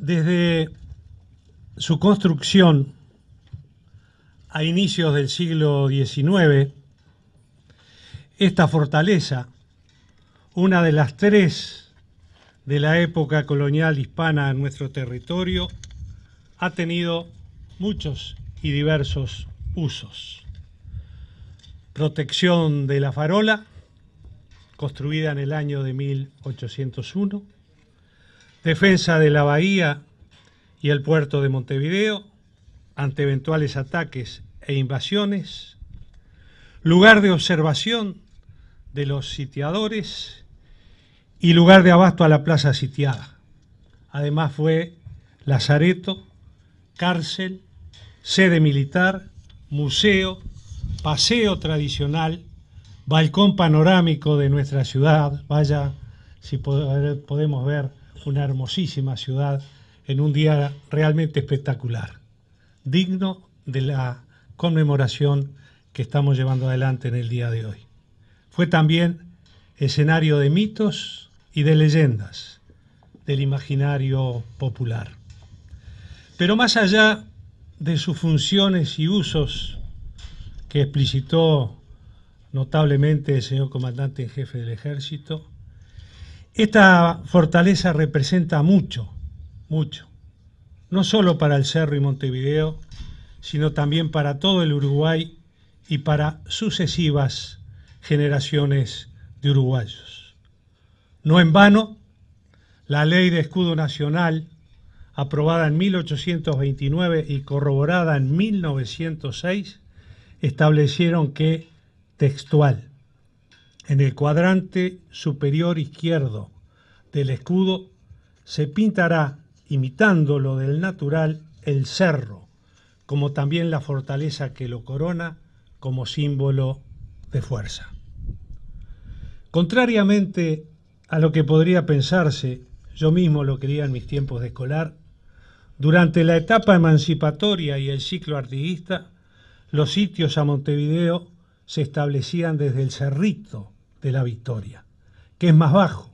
Desde su construcción a inicios del siglo XIX, esta fortaleza, una de las tres de la época colonial hispana en nuestro territorio, ha tenido muchos y diversos usos. Protección de la farola, construida en el año de 1801 defensa de la bahía y el puerto de Montevideo ante eventuales ataques e invasiones, lugar de observación de los sitiadores y lugar de abasto a la plaza sitiada. Además fue lazareto, cárcel, sede militar, museo, paseo tradicional, balcón panorámico de nuestra ciudad. Vaya si podemos ver una hermosísima ciudad en un día realmente espectacular, digno de la conmemoración que estamos llevando adelante en el día de hoy. Fue también escenario de mitos y de leyendas del imaginario popular. Pero más allá de sus funciones y usos que explicitó notablemente el señor comandante en jefe del ejército, esta fortaleza representa mucho, mucho, no solo para el Cerro y Montevideo, sino también para todo el Uruguay y para sucesivas generaciones de uruguayos. No en vano, la ley de escudo nacional, aprobada en 1829 y corroborada en 1906, establecieron que, textual, en el cuadrante superior izquierdo del escudo se pintará, imitando lo del natural, el cerro, como también la fortaleza que lo corona como símbolo de fuerza. Contrariamente a lo que podría pensarse, yo mismo lo quería en mis tiempos de escolar, durante la etapa emancipatoria y el ciclo artiguista, los sitios a Montevideo se establecían desde el Cerrito, de la victoria, que es más bajo,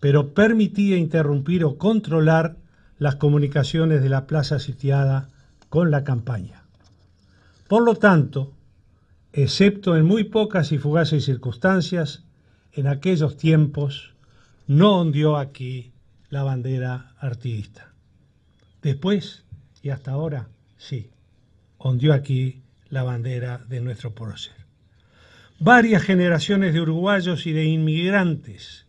pero permitía interrumpir o controlar las comunicaciones de la plaza sitiada con la campaña. Por lo tanto, excepto en muy pocas y fugaces circunstancias, en aquellos tiempos no ondeó aquí la bandera artiguista. Después y hasta ahora, sí, ondeó aquí la bandera de nuestro prócer varias generaciones de uruguayos y de inmigrantes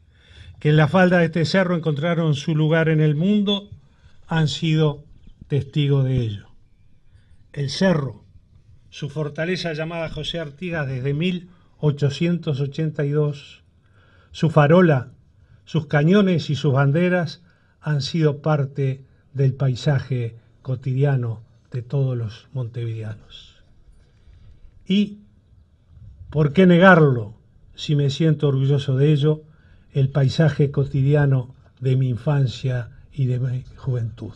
que en la falda de este cerro encontraron su lugar en el mundo han sido testigos de ello. El cerro, su fortaleza llamada José Artigas desde 1882, su farola, sus cañones y sus banderas han sido parte del paisaje cotidiano de todos los montevideanos. Y ¿Por qué negarlo si me siento orgulloso de ello, el paisaje cotidiano de mi infancia y de mi juventud,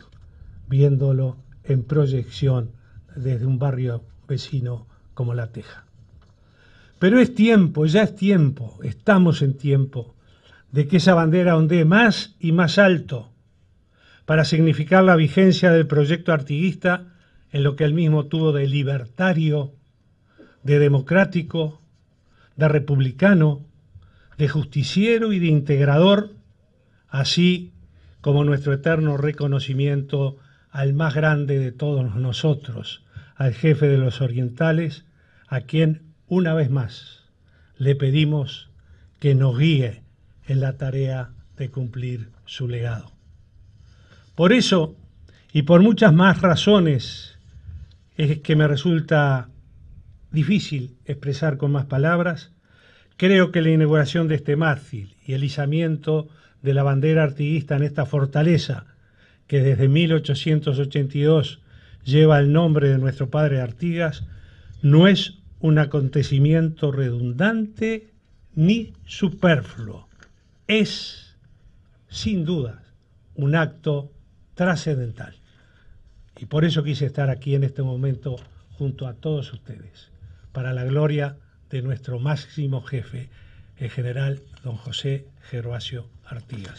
viéndolo en proyección desde un barrio vecino como La Teja? Pero es tiempo, ya es tiempo, estamos en tiempo de que esa bandera ondee más y más alto para significar la vigencia del proyecto artiguista en lo que él mismo tuvo de libertario, de democrático de republicano, de justiciero y de integrador, así como nuestro eterno reconocimiento al más grande de todos nosotros, al jefe de los orientales, a quien una vez más le pedimos que nos guíe en la tarea de cumplir su legado. Por eso, y por muchas más razones, es que me resulta difícil expresar con más palabras, creo que la inauguración de este mástil y el izamiento de la bandera artiguista en esta fortaleza que desde 1882 lleva el nombre de nuestro padre Artigas, no es un acontecimiento redundante ni superfluo. Es, sin duda, un acto trascendental. Y por eso quise estar aquí en este momento junto a todos ustedes para la gloria de nuestro máximo jefe, el general don José Gervasio Artigas.